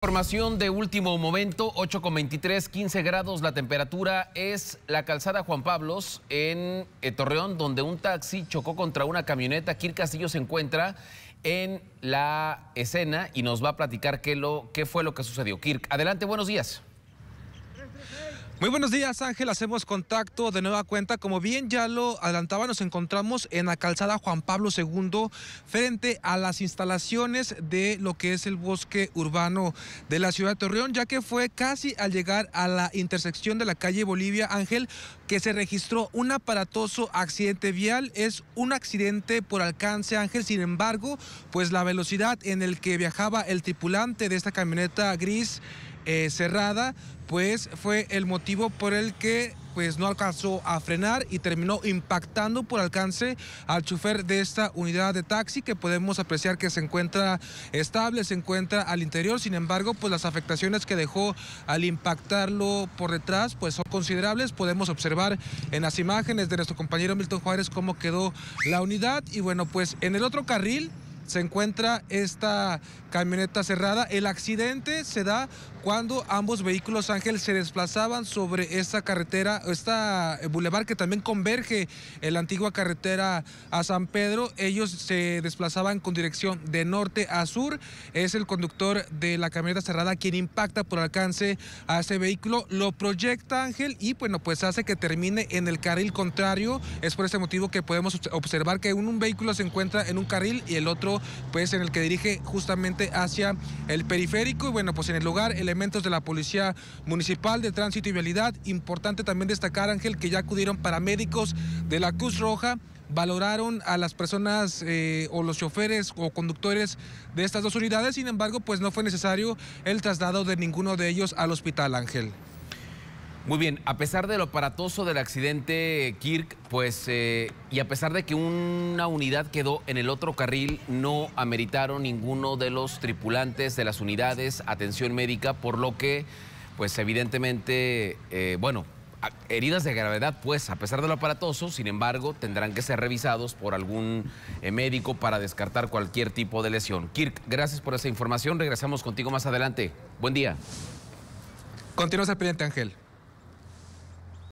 Información de último momento, 8 con 23, 15 grados la temperatura es la calzada Juan Pablos en eh, Torreón, donde un taxi chocó contra una camioneta. Kirk Castillo se encuentra en la escena y nos va a platicar qué, qué fue lo que sucedió. Kirk, adelante, buenos días. Muy buenos días Ángel, hacemos contacto de nueva cuenta. Como bien ya lo adelantaba, nos encontramos en la calzada Juan Pablo II frente a las instalaciones de lo que es el bosque urbano de la ciudad de Torreón, ya que fue casi al llegar a la intersección de la calle Bolivia Ángel que se registró un aparatoso accidente vial. Es un accidente por alcance Ángel, sin embargo, pues la velocidad en el que viajaba el tripulante de esta camioneta gris eh, cerrada, pues fue el motivo por el que pues no alcanzó a frenar y terminó impactando por alcance al chofer de esta unidad de taxi que podemos apreciar que se encuentra estable, se encuentra al interior, sin embargo, pues las afectaciones que dejó al impactarlo por detrás pues son considerables, podemos observar en las imágenes de nuestro compañero Milton Juárez cómo quedó la unidad y bueno, pues en el otro carril se encuentra esta camioneta cerrada. El accidente se da cuando ambos vehículos Ángel se desplazaban sobre esta carretera, esta eh, bulevar que también converge en la antigua carretera a San Pedro. Ellos se desplazaban con dirección de norte a sur. Es el conductor de la camioneta cerrada quien impacta por alcance a ese vehículo. Lo proyecta Ángel y bueno, pues hace que termine en el carril contrario. Es por ese motivo que podemos observar que un vehículo se encuentra en un carril y el otro pues en el que dirige justamente hacia el periférico y bueno pues en el lugar elementos de la policía municipal de tránsito y vialidad importante también destacar Ángel que ya acudieron paramédicos de la Cruz Roja valoraron a las personas eh, o los choferes o conductores de estas dos unidades, sin embargo, pues no fue necesario el traslado de ninguno de ellos al hospital Ángel. Muy bien, a pesar de lo aparatoso del accidente, Kirk, pues, eh, y a pesar de que una unidad quedó en el otro carril, no ameritaron ninguno de los tripulantes de las unidades atención médica, por lo que, pues, evidentemente, eh, bueno, heridas de gravedad, pues, a pesar de lo aparatoso, sin embargo, tendrán que ser revisados por algún eh, médico para descartar cualquier tipo de lesión. Kirk, gracias por esa información. Regresamos contigo más adelante. Buen día. Continuamos al pendiente, Ángel.